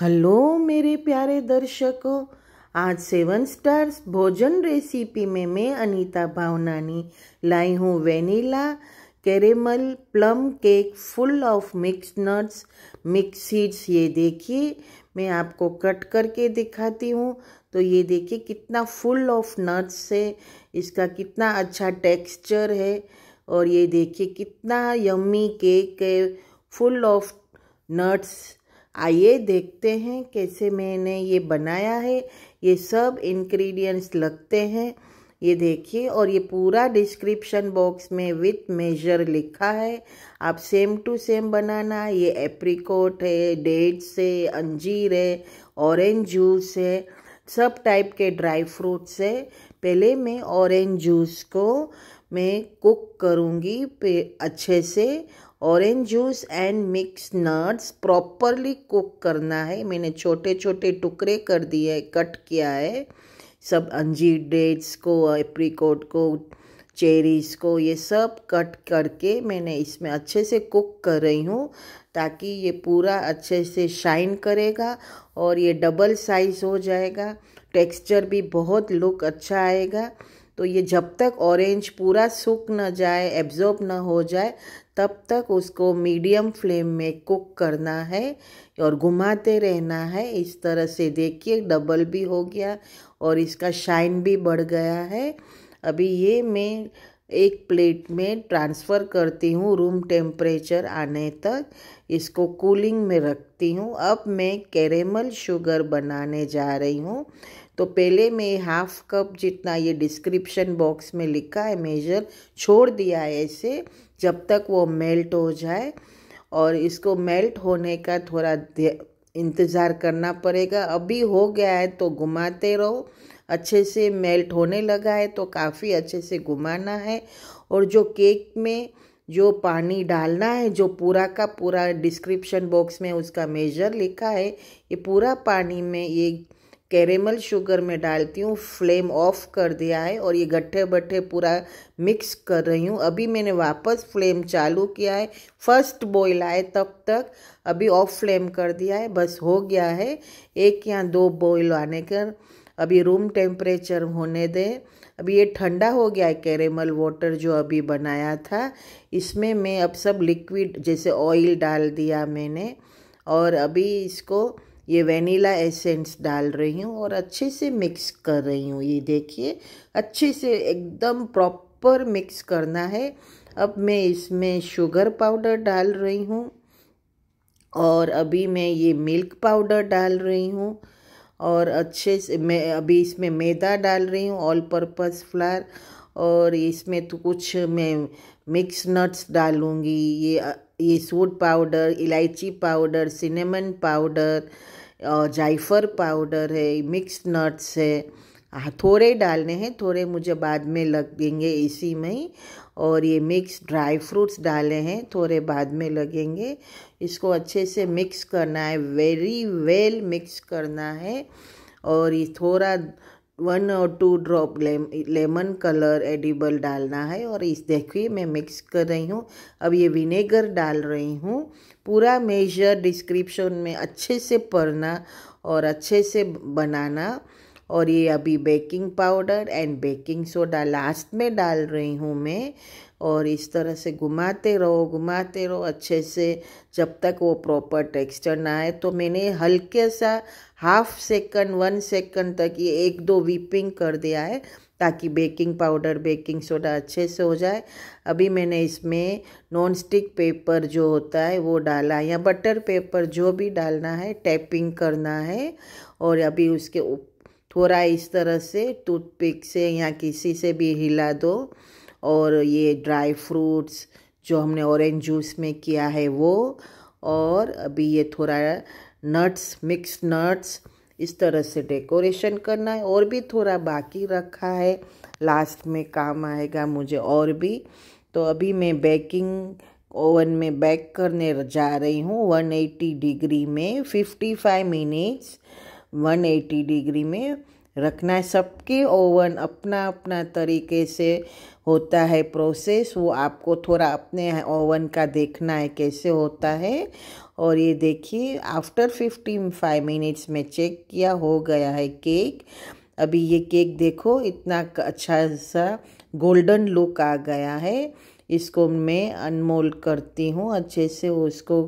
hello मेरे प्यारे दर्शकों आज सेवन स्टार्स भोजन रेसिपी में मैं अनीता भावनानी लाई हूँ vanilla caramel plum cake full of mix nuts mix seeds ये देखिए मैं आपको कट करके दिखाती हूँ तो ये देखिए कितना फुल ऑफ नट्स है इसका कितना अच्छा टेक्सचर है और ये देखिए कितना यम्मी केक है फुल ऑफ नट्स आइए देखते हैं कैसे मैंने ये बनाया है ये सब इंग्रेडिएंट्स लगते हैं ये देखिए और ये पूरा डिस्क्रिप्शन बॉक्स में विथ मेजर लिखा है आप सेम टू सेम बनाना ये एप्रिकोट है डेट्स है अंजीर है ऑरेंज जूस है सब टाइप के ड्राई फ्रूट्स है पहले मैं ऑरेंज जूस को मैं कुक करूँगी अच्छे से orange juice and mix nuts properly cook करना है मैंने छोटे छोटे टुकड़े कर दिए कट किया है सब अंजीर डेट्स को एप्रीकोट को चेरीज को ये सब कट करके मैंने इसमें अच्छे से कुक कर रही हूँ ताकि ये पूरा अच्छे से शाइन करेगा और ये डबल साइज़ हो जाएगा टेक्सचर भी बहुत लुक अच्छा आएगा तो ये जब तक ऑरेंज पूरा सूख न जाए एब्जॉर्ब ना हो जाए तब तक उसको मीडियम फ्लेम में कुक करना है और घुमाते रहना है इस तरह से देखिए डबल भी हो गया और इसका शाइन भी बढ़ गया है अभी ये मैं एक प्लेट में ट्रांसफ़र करती हूँ रूम टेम्परेचर आने तक इसको कूलिंग में रखती हूँ अब मैं कैरेमल शुगर बनाने जा रही हूँ तो पहले मैं हाफ कप जितना ये डिस्क्रिप्शन बॉक्स में लिखा है मेजर छोड़ दिया है ऐसे जब तक वो मेल्ट हो जाए और इसको मेल्ट होने का थोड़ा इंतज़ार करना पड़ेगा अभी हो गया है तो घुमाते रहो अच्छे से मेल्ट होने लगा है तो काफ़ी अच्छे से घुमाना है और जो केक में जो पानी डालना है जो पूरा का पूरा डिस्क्रिप्शन बॉक्स में उसका मेजर लिखा है ये पूरा पानी में ये कैरेमल शुगर में डालती हूँ फ्लेम ऑफ कर दिया है और ये गट्ठे बट्ठे पूरा मिक्स कर रही हूँ अभी मैंने वापस फ्लेम चालू किया है फर्स्ट बॉयल आए तब तक अभी ऑफ फ्लेम कर दिया है बस हो गया है एक या दो बॉयल आने कर अभी रूम टेम्परेचर होने दें अभी ये ठंडा हो गया है कैरेमल वाटर जो अभी बनाया था इसमें मैं अब सब लिक्विड जैसे ऑयल डाल दिया मैंने और अभी इसको ये वेनीला एसेंस डाल रही हूँ और अच्छे से मिक्स कर रही हूँ ये देखिए अच्छे से एकदम प्रॉपर मिक्स करना है अब मैं इसमें शुगर पाउडर डाल रही हूँ और अभी मैं ये मिल्क पाउडर डाल रही हूँ और अच्छे से मैं अभी इसमें मैदा डाल रही हूँ ऑल पर्पज़ फ्लार और इसमें तो कुछ मैं मिक्स नट्स डालूँगी ये ये सूट पाउडर इलायची पाउडर सिनेमन पाउडर और जायफर पाउडर है मिक्स नट्स है हाँ, थोड़े डालने हैं थोड़े मुझे बाद में लगेंगे इसी में ही और ये मिक्स ड्राई फ्रूट्स डाले हैं थोड़े बाद में लगेंगे इसको अच्छे से मिक्स करना है वेरी वेल मिक्स करना है और ये थोड़ा वन और two drop lemon colour edible डालना है और इस देखिए मैं मिक्स कर रही हूँ अब ये विनेगर डाल रही हूँ पूरा मेजर डिस्क्रिप्शन में अच्छे से पढ़ना और अच्छे से बनाना और ये अभी baking powder and baking soda last में डाल रही हूँ मैं और इस तरह से घुमाते रहो घुमाते रहो अच्छे से जब तक वो प्रॉपर टेक्सचर ना आए तो मैंने हल्के सा हाफ सेकंड वन सेकंड तक ये एक दो व्हीपिंग कर दिया है ताकि बेकिंग पाउडर बेकिंग सोडा अच्छे से हो जाए अभी मैंने इसमें नॉन स्टिक पेपर जो होता है वो डाला या बटर पेपर जो भी डालना है टैपिंग करना है और अभी उसके ऊपर थोड़ा इस तरह से टूथपिक से या किसी से भी हिला दो और ये ड्राई फ्रूट्स जो हमने ऑरेंज जूस में किया है वो और अभी ये थोड़ा नट्स मिक्स नट्स इस तरह से डेकोरेशन करना है और भी थोड़ा बाकी रखा है लास्ट में काम आएगा मुझे और भी तो अभी मैं बेकिंग ओवन में बेक करने जा रही हूँ 180 डिग्री में 55 मिनट्स 180 डिग्री में रखना है सबके ओवन अपना अपना तरीके से होता है प्रोसेस वो आपको थोड़ा अपने ओवन का देखना है कैसे होता है और ये देखिए आफ्टर फिफ्टीन फाइव मिनट्स में चेक किया हो गया है केक अभी ये केक देखो इतना अच्छा सा गोल्डन लुक आ गया है इसको मैं अनमोल करती हूँ अच्छे से उसको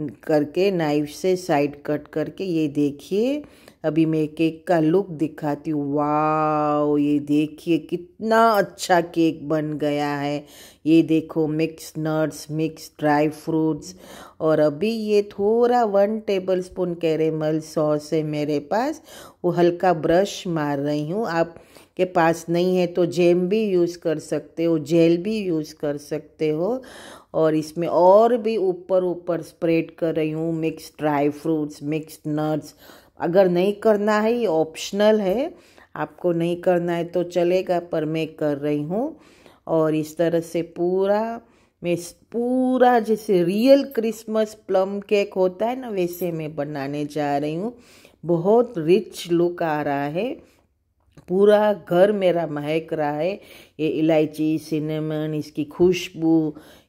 करके नाइफ से साइड कट करके ये देखिए अभी मैं केक का लुक दिखाती हूँ वाओ ये देखिए कितना अच्छा केक बन गया है ये देखो mix nuts mix dry fruits और अभी ये थोड़ा one tablespoon caramel sauce है मेरे पास वो हल्का ब्रश मार रही हूँ आप के पास नहीं है तो जेम भी यूज़ कर सकते हो जेल भी यूज़ कर सकते हो और इसमें और भी ऊपर ऊपर स्प्रेड कर रही हूँ mix dry fruits mix nuts अगर नहीं करना है ये ऑप्शनल है आपको नहीं करना है तो चलेगा पर मैं कर रही हूँ और इस तरह से पूरा मैं पूरा जैसे रियल क्रिसमस प्लम केक होता है ना वैसे मैं बनाने जा रही हूँ बहुत रिच लुक आ रहा है पूरा घर मेरा महक रहा है ये इलायची सिनेमन इसकी खुशबू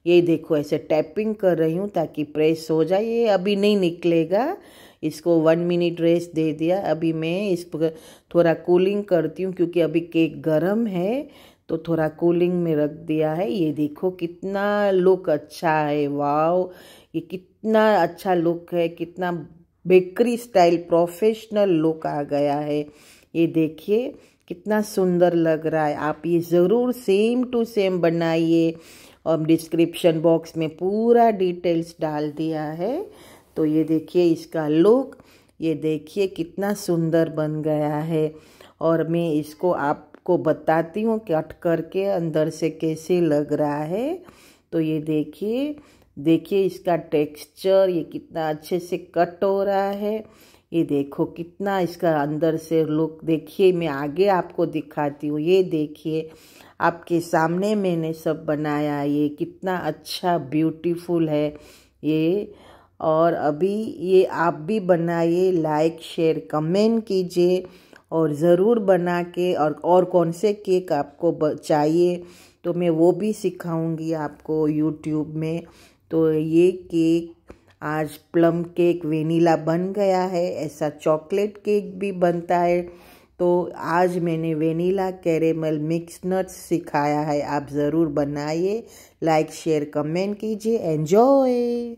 ये देखो ऐसे टैपिंग कर रही हूँ ताकि प्रेस हो जाए ये अभी नहीं निकलेगा इसको वन मिनट रेस्ट दे दिया अभी मैं इस पर थोड़ा कूलिंग करती हूँ क्योंकि अभी केक गर्म है तो थोड़ा कूलिंग में रख दिया है ये देखो कितना लुक अच्छा है वाव ये कितना अच्छा लुक है कितना बेकरी स्टाइल प्रोफेशनल लुक आ गया है ये देखिए कितना सुंदर लग रहा है आप ये ज़रूर सेम टू सेम बनाइए और डिस्क्रिप्शन बॉक्स में पूरा डिटेल्स डाल दिया है तो ये देखिए इसका लुक ये देखिए कितना सुंदर बन गया है और मैं इसको आपको बताती हूँ कि कर करके अंदर से कैसे लग रहा है तो ये देखिए देखिए इसका टेक्सचर ये कितना अच्छे से कट हो रहा है ये देखो कितना इसका अंदर से लुक देखिए मैं आगे आपको दिखाती हूँ ये देखिए आपके सामने मैंने सब बनाया ये कितना अच्छा ब्यूटीफुल है ये और अभी ये आप भी बनाइए लाइक शेयर कमेंट कीजिए और ज़रूर बना के और और कौन से केक आपको चाहिए तो मैं वो भी सिखाऊंगी आपको यूट्यूब में तो ये केक आज प्लम केक वेनिला बन गया है ऐसा चॉकलेट केक भी बनता है तो आज मैंने वेनीला कैरेमल मिक्स नट्स सिखाया है आप ज़रूर बनाइए लाइक शेयर कमेंट कीजिए एन्जॉय